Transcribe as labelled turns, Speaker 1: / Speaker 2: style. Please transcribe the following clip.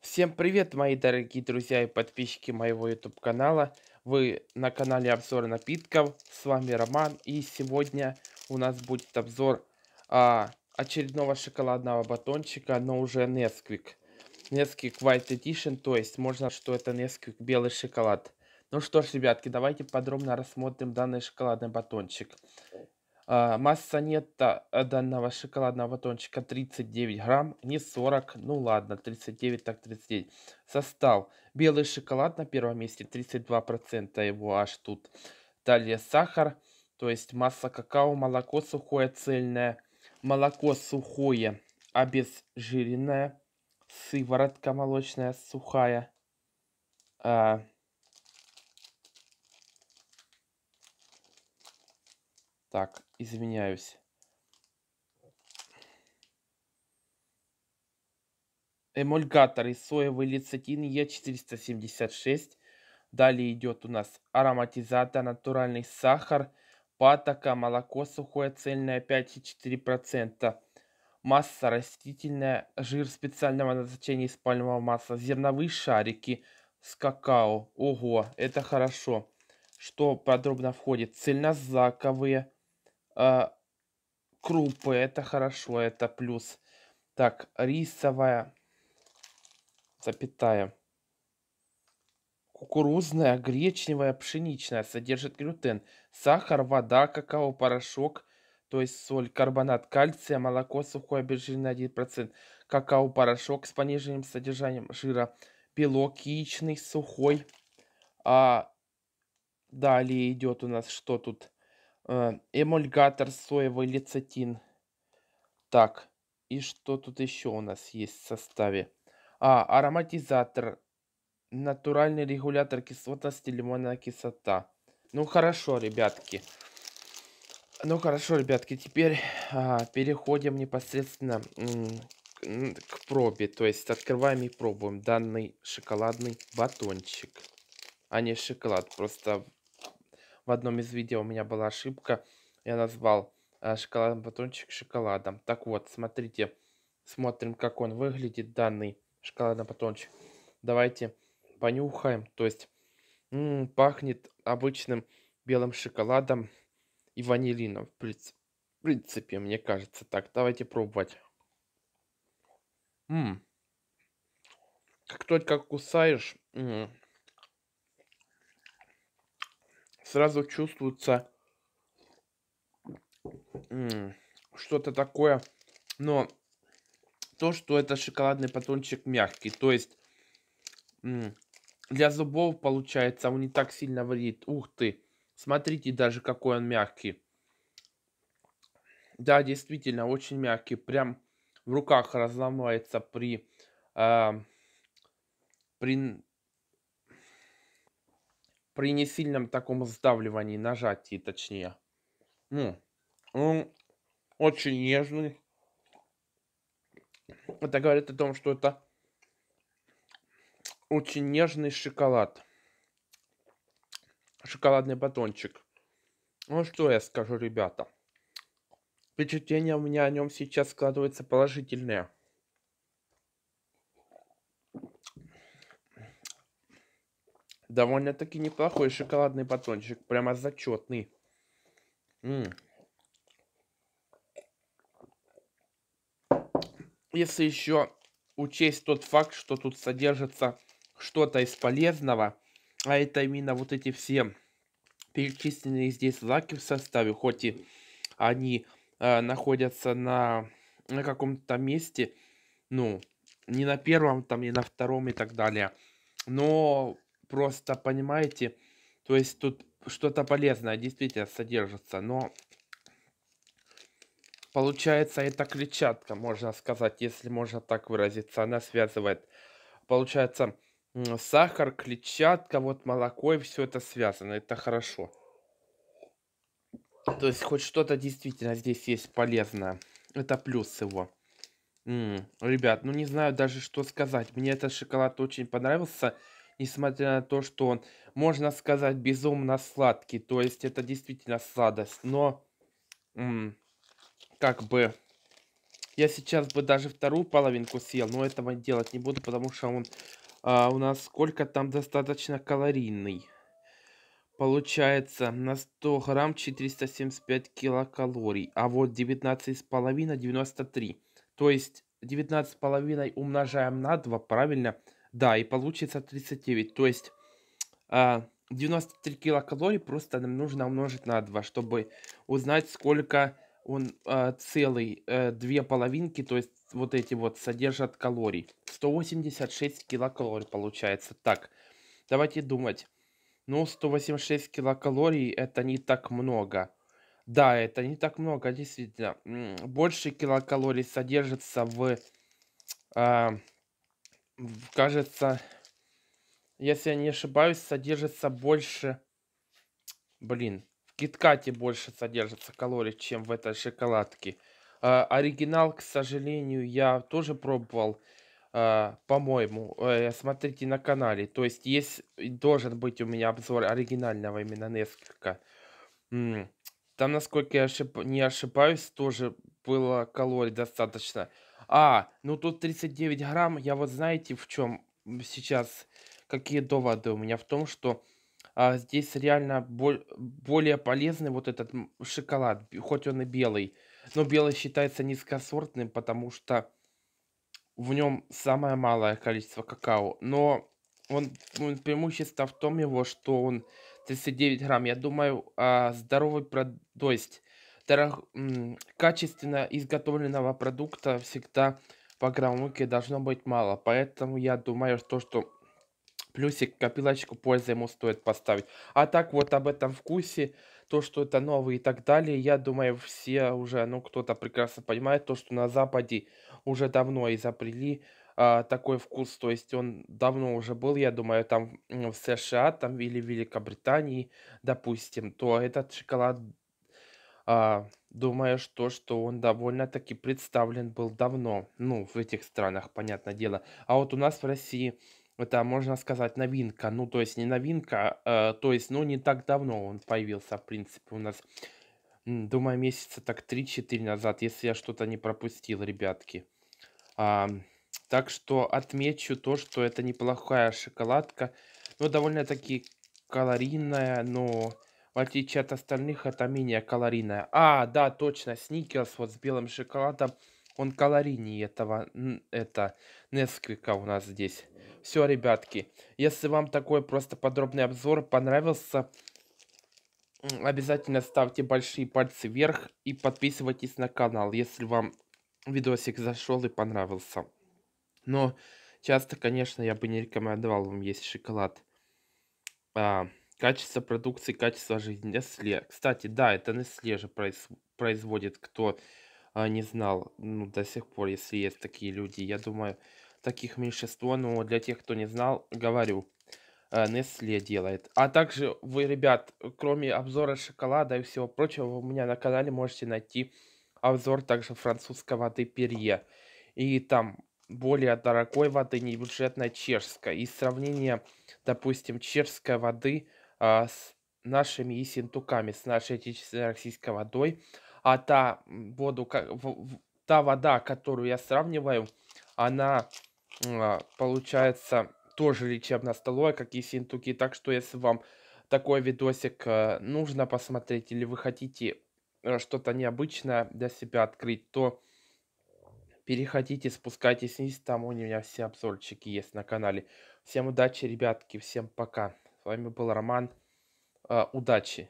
Speaker 1: Всем привет, мои дорогие друзья и подписчики моего YouTube канала. Вы на канале обзор напитков. С вами Роман. И сегодня у нас будет обзор а, очередного шоколадного батончика, но уже Nesquik. Nesquik White Edition, то есть можно, что это Nesquik белый шоколад. Ну что ж, ребятки, давайте подробно рассмотрим данный шоколадный батончик. А, масса нетто э, данного шоколадного батончика 39 грамм, не 40, ну ладно, 39 так 39. Состав. Белый шоколад на первом месте, 32% его аж тут. Далее сахар, то есть масса какао, молоко сухое цельное, молоко сухое, обезжиренное, сыворотка молочная сухая, а, Так, извиняюсь. Эмульгатор из соевой лецитин Е476. Далее идет у нас ароматизатор, натуральный сахар, патока, молоко сухое цельное 5,4%. Масса растительная, жир специального назначения из пальмового масла, зерновые шарики с какао. Ого, это хорошо. Что подробно входит? Цельнозаковые, Э, крупы, это хорошо, это плюс. Так, рисовая, запятая. Кукурузная, гречневая, пшеничная, содержит глютен, сахар, вода, какао, порошок, то есть соль, карбонат кальция, молоко сухое, обезжиренное 1%, какао, порошок с пониженным содержанием жира, белок яичный, сухой. А далее идет у нас что тут? Э, эмульгатор соевый лецитин. Так, и что тут еще у нас есть в составе? А, ароматизатор, натуральный регулятор кислотности, лимонная кислота. Ну хорошо, ребятки. Ну хорошо, ребятки, теперь а, переходим непосредственно к пробе. То есть открываем и пробуем данный шоколадный батончик. А не шоколад, просто в одном из видео у меня была ошибка. Я назвал э, шоколадный батончик шоколадом. Так вот, смотрите, смотрим, как он выглядит, данный шоколадный батончик. Давайте понюхаем. То есть, м -м, пахнет обычным белым шоколадом и ванилином. В принципе, мне кажется так. Давайте пробовать. М -м. Как только кусаешь, м -м, сразу чувствуется что-то такое, но то, что это шоколадный батончик мягкий, то есть для зубов получается он не так сильно вредит. Ух ты, смотрите даже какой он мягкий. Да, действительно, очень мягкий, прям в руках разламывается при, э, при при несильном таком сдавливании, нажатии точнее. Ну, он очень нежный. Это говорит о том, что это очень нежный шоколад. Шоколадный батончик. Ну что я скажу, ребята. Впечатление у меня о нем сейчас складывается положительное. Довольно-таки неплохой шоколадный батончик. Прямо зачетный. М -м. Если еще учесть тот факт, что тут содержится что-то из полезного, а это именно вот эти все перечисленные здесь лаки в составе, хоть и они э, находятся на, на каком-то месте, ну, не на первом, там, не на втором и так далее, но просто, понимаете, то есть тут что-то полезное действительно содержится, но получается это клетчатка, можно сказать, если можно так выразиться, она связывает, получается, сахар, клетчатка, вот молоко и все это связано, это хорошо. То есть хоть что-то действительно здесь есть полезное, это плюс его. М -м, ребят, ну не знаю даже что сказать, мне этот шоколад очень понравился, несмотря на то, что он, можно сказать, безумно сладкий, то есть это действительно сладость, но как бы я сейчас бы даже вторую половинку съел, но этого делать не буду, потому что он а, у нас сколько там достаточно калорийный. Получается на 100 грамм 475 килокалорий, а вот 19,5 93. То есть 19,5 умножаем на 2, правильно? Правильно да, и получится 39. То есть 93 а, килокалории просто нам нужно умножить на 2, чтобы узнать, сколько он а, целый, э, две половинки, то есть вот эти вот содержат калорий. 186 килокалорий получается. Так, давайте думать. Ну, 186 килокалорий это не так много. Да, это не так много, действительно. Больше килокалорий содержится в э, кажется, если я не ошибаюсь, содержится больше... Блин, в киткате больше содержится калорий, чем в этой шоколадке. Э, оригинал, к сожалению, я тоже пробовал, э, по-моему. Э, смотрите на канале. То есть есть должен быть у меня обзор оригинального именно несколько. М -м. Там, насколько я ошиб... не ошибаюсь, тоже было калорий достаточно. А, ну тут 39 грамм. Я вот знаете, в чем сейчас, какие доводы у меня в том, что а, здесь реально боль более полезный вот этот шоколад, хоть он и белый. Но белый считается низкосортным, потому что в нем самое малое количество какао. Но он, он преимущество в том его, что он 39 грамм. Я думаю, а, здоровый продукт, то есть дорог... качественно изготовленного продукта всегда по граммовке должно быть мало. Поэтому я думаю, что, что плюсик копилочку пользы ему стоит поставить. А так вот об этом вкусе, то, что это новый и так далее, я думаю, все уже, ну, кто-то прекрасно понимает, то, что на Западе уже давно изобрели а, такой вкус, то есть он давно уже был, я думаю, там в США, там или в Великобритании, допустим, то этот шоколад а, думаешь то, что он довольно-таки представлен был давно, ну, в этих странах, понятное дело. А вот у нас в России это, можно сказать, новинка, ну, то есть не новинка, э, то есть, ну, не так давно он появился, в принципе, у нас, думаю, месяца так 3-4 назад, если я что-то не пропустил, ребятки. А, так что отмечу то, что это неплохая шоколадка, но довольно-таки калорийная, но в отличие от остальных, это менее калорийное. А, да, точно, сникерс вот с белым шоколадом. Он калорийнее этого, это, Несквика у нас здесь. Все, ребятки, если вам такой просто подробный обзор понравился, обязательно ставьте большие пальцы вверх и подписывайтесь на канал, если вам видосик зашел и понравился. Но часто, конечно, я бы не рекомендовал вам есть шоколад. А, Качество продукции, качество жизни. Nestle. Кстати, да, это Nestle же производит, кто а, не знал, ну, до сих пор, если есть такие люди. Я думаю, таких меньшинство, но для тех, кто не знал, говорю, Nestle э, делает. А также вы, ребят, кроме обзора шоколада и всего прочего, у меня на канале можете найти обзор также французской воды Перье. И там более дорогой воды, не небюджетной чешской. И сравнение, допустим, чешской воды – а, с нашими ессентуками, с нашей отечественной российской водой. А та, воду, та вода, которую я сравниваю, она а, получается тоже лечебно-столовая, как и ессентуки. Так что если вам такой видосик э, нужно посмотреть или вы хотите э, что-то необычное для себя открыть, то переходите, спускайтесь вниз, там у меня все обзорчики есть на канале. Всем удачи, ребятки, всем пока. С вами был Роман. Э, удачи!